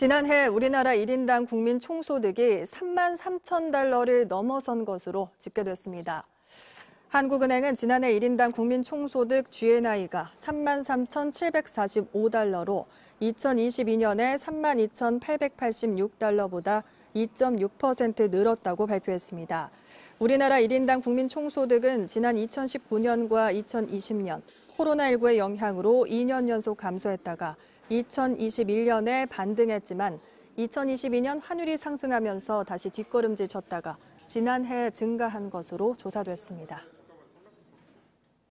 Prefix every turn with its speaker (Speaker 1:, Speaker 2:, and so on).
Speaker 1: 지난해 우리나라 1인당 국민 총소득이 3만 3천 달러를 넘어선 것으로 집계됐습니다. 한국은행은 지난해 1인당 국민 총소득 GNI가 3만 3,745달러로 2022년에 3만 2,886달러보다 2.6% 늘었다고 발표했습니다. 우리나라 1인당 국민 총소득은 지난 2019년과 2020년 코로나19의 영향으로 2년 연속 감소했다가 2021년에 반등했지만 2022년 환율이 상승하면서 다시 뒷걸음질 쳤다가 지난해 증가한 것으로 조사됐습니다.